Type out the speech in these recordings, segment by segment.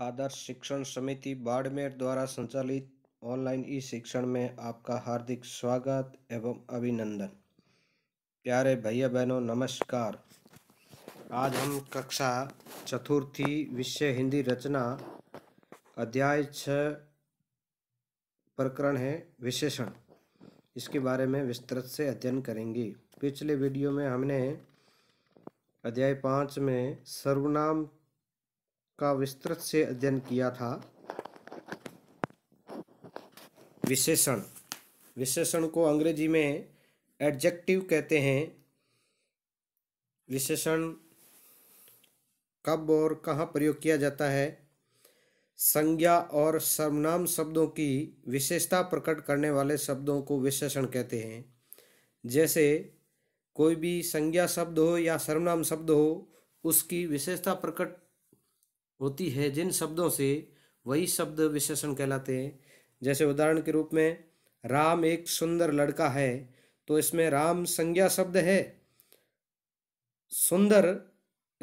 आदर्श शिक्षण समिति बाड़मेर द्वारा संचालित ऑनलाइन ई शिक्षण में आपका हार्दिक स्वागत एवं अभिनंदन प्यारे भैया बहनों नमस्कार आज हम कक्षा चतुर्थी विषय हिंदी रचना अध्याय छ प्रकरण है विशेषण इसके बारे में विस्तृत से अध्ययन करेंगे पिछले वीडियो में हमने अध्याय पाँच में सर्वनाम का विस्तृत से अध्ययन किया था विशेषण विशेषण को अंग्रेजी में एडजेक्टिव कहते हैं विशेषण कब और कहाँ प्रयोग किया जाता है संज्ञा और सर्वनाम शब्दों की विशेषता प्रकट करने वाले शब्दों को विशेषण कहते हैं जैसे कोई भी संज्ञा शब्द हो या सर्वनाम शब्द हो उसकी विशेषता प्रकट होती है जिन शब्दों से वही शब्द विशेषण कहलाते हैं जैसे उदाहरण के रूप में राम एक सुंदर लड़का है तो इसमें राम संज्ञा शब्द है सुंदर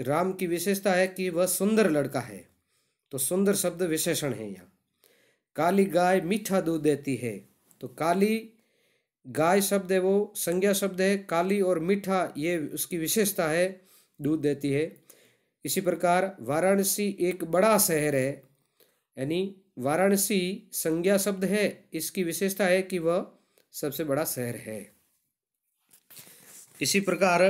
राम की विशेषता है कि वह सुंदर लड़का है तो सुंदर शब्द विशेषण है यहाँ काली गाय मीठा दूध देती है तो काली गाय शब्द है वो संज्ञा शब्द है काली और मीठा ये उसकी विशेषता है दूध देती है इसी प्रकार वाराणसी एक बड़ा शहर है यानी वाराणसी संज्ञा शब्द है इसकी विशेषता है कि वह सबसे बड़ा शहर है इसी प्रकार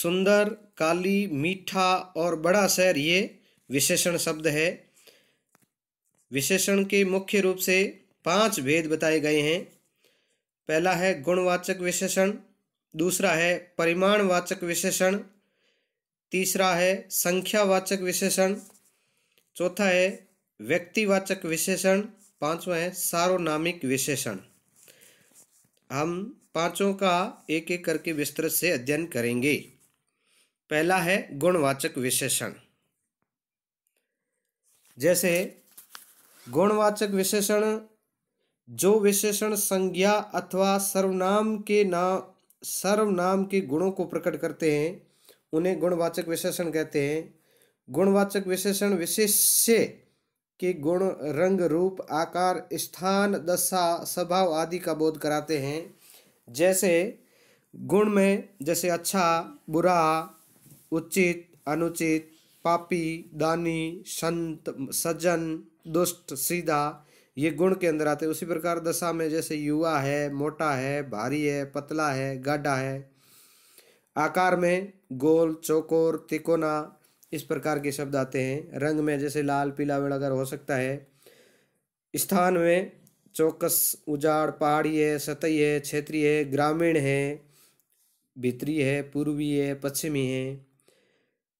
सुंदर काली मीठा और बड़ा शहर ये विशेषण शब्द है विशेषण के मुख्य रूप से पांच भेद बताए गए हैं पहला है गुणवाचक विशेषण दूसरा है परिमाणवाचक विशेषण तीसरा है संख्यावाचक विशेषण चौथा है व्यक्तिवाचक विशेषण पांचवा है सार्वनामिक विशेषण हम पांचों का एक एक करके विस्तृत से अध्ययन करेंगे पहला है गुणवाचक विशेषण जैसे गुणवाचक विशेषण जो विशेषण संज्ञा अथवा सर्वनाम के नाम सर्वनाम के गुणों को प्रकट करते हैं उन्हें गुणवाचक विशेषण कहते हैं गुणवाचक विशेषण विशेष्य के गुण रंग रूप आकार स्थान दशा स्वभाव आदि का बोध कराते हैं जैसे गुण में जैसे अच्छा बुरा उचित अनुचित पापी दानी संत सज्जन दुष्ट सीधा ये गुण के अंदर आते हैं उसी प्रकार दशा में जैसे युवा है मोटा है भारी है पतला है गाढ़ा है आकार में गोल चौकोर तिकोना इस प्रकार के शब्द आते हैं रंग में जैसे लाल पीला अगर हो सकता है स्थान में चौकस उजाड़ पहाड़ी है सतही है क्षेत्रीय है ग्रामीण है भित्री है पूर्वी है पश्चिमी है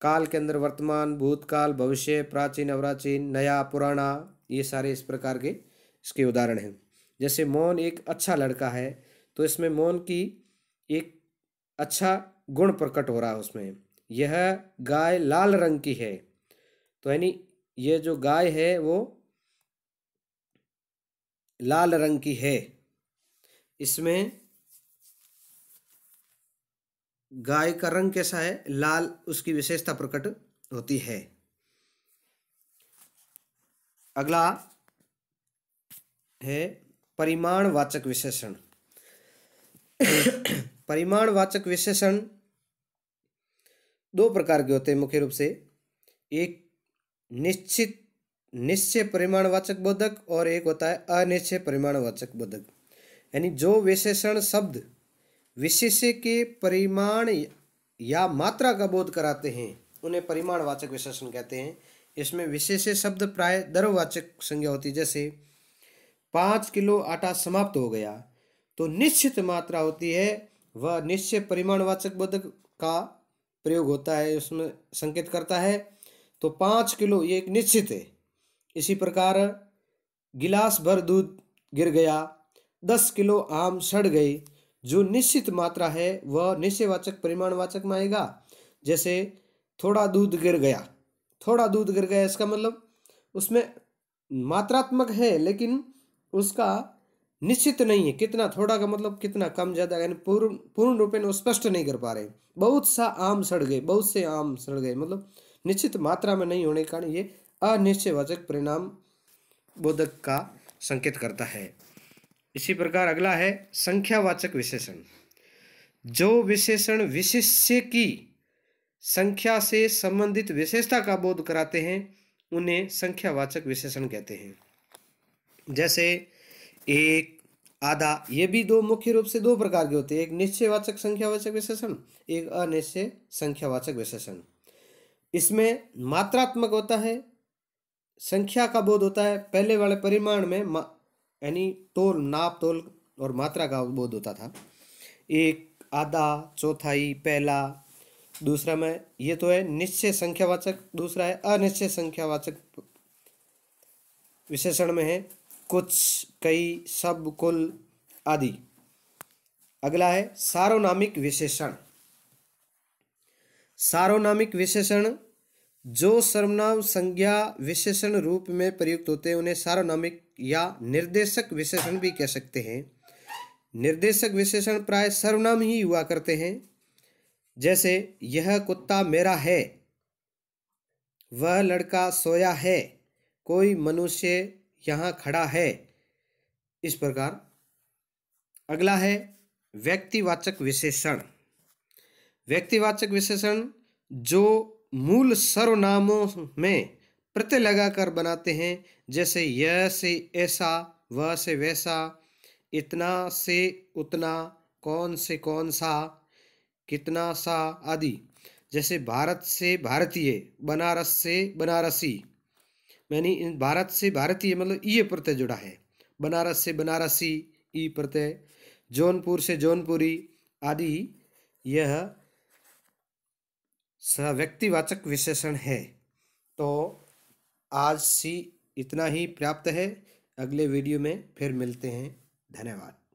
काल के अंदर वर्तमान भूतकाल भविष्य प्राचीन अवराचीन नया पुराना ये सारे इस प्रकार के इसके उदाहरण हैं जैसे मौन एक अच्छा लड़का है तो इसमें मौन की एक अच्छा गुण प्रकट हो रहा है उसमें यह गाय लाल रंग की है तो यानी यह जो गाय है वो लाल रंग की है इसमें गाय का रंग कैसा है लाल उसकी विशेषता प्रकट होती है अगला है परिमाणवाचक विशेषण परिमाणवाचक विशेषण दो प्रकार के होते हैं मुख्य रूप से एक निश्चित निश्चय परिमाणवाचक बोधक और एक होता है अनिश्चय परिमाणवाचक बोधक यानी जो विशेषण शब्द विशेष के परिमाण या मात्रा का बोध कराते हैं उन्हें परिमाणवाचक विशेषण कहते हैं इसमें विशेष शब्द प्राय दर्ववाचक संज्ञा होती है जैसे पाँच किलो आटा समाप्त हो गया तो निश्चित मात्रा होती है वह निश्चय परिमाणवाचक बोधक का प्रयोग होता है उसमें संकेत करता है तो पाँच किलो ये एक निश्चित है इसी प्रकार गिलास भर दूध गिर गया दस किलो आम सड़ गई जो निश्चित मात्रा है वह निश्चयवाचक परिमाणवाचक में आएगा जैसे थोड़ा दूध गिर गया थोड़ा दूध गिर गया इसका मतलब उसमें मात्रात्मक है लेकिन उसका निश्चित नहीं है कितना थोड़ा का मतलब कितना कम ज़्यादा यानी पूर्ण पूर्ण रूप में स्पष्ट नहीं कर पा रहे बहुत सा आम सड़ गए बहुत से आम सड़ गए मतलब निश्चित मात्रा में नहीं होने के कारण ये अनिश्चयवाचक परिणाम बोधक का संकेत करता है इसी प्रकार अगला है संख्यावाचक विशेषण जो विशेषण विशेष्य की संख्या से संबंधित विशेषता का बोध कराते हैं उन्हें संख्यावाचक विशेषण कहते हैं जैसे एक आधा ये भी दो मुख्य रूप से दो प्रकार के होते हैं एक निश्चयवाचक संख्यावाचक विशेषण एक अनिश्चय संख्यावाचक विशेषण इसमें मात्रात्मक होता है संख्या का बोध होता है पहले वाले परिमाण में यानी तोल नाप तोल और मात्रा का बोध होता था एक आधा चौथाई पहला दूसरा में ये तो है निश्चय संख्यावाचक दूसरा है अनिश्चय संख्यावाचक विशेषण में है कुछ कई सब कुल आदि अगला है सार्वनामिक विशेषण सार्वनामिक विशेषण जो सर्वनाम संज्ञा विशेषण रूप में प्रयुक्त होते हैं उन्हें सार्वनामिक या निर्देशक विशेषण भी कह सकते हैं निर्देशक विशेषण प्राय सर्वनाम ही हुआ करते हैं जैसे यह कुत्ता मेरा है वह लड़का सोया है कोई मनुष्य यहाँ खड़ा है इस प्रकार अगला है व्यक्तिवाचक विशेषण व्यक्तिवाचक विशेषण जो मूल सर्वनामों में प्रत्यय लगाकर बनाते हैं जैसे यह से ऐसा वह से वैसा इतना से उतना कौन से कौन सा कितना सा आदि जैसे भारत से भारतीय बनारस से बनारसी मैंने भारत से भारतीय मतलब ई प्रत्यय जुड़ा है बनारस से बनारसी ई प्रत्यय जौनपुर से जौनपुरी आदि यह व्यक्तिवाचक विशेषण है तो आज सी इतना ही पर्याप्त है अगले वीडियो में फिर मिलते हैं धन्यवाद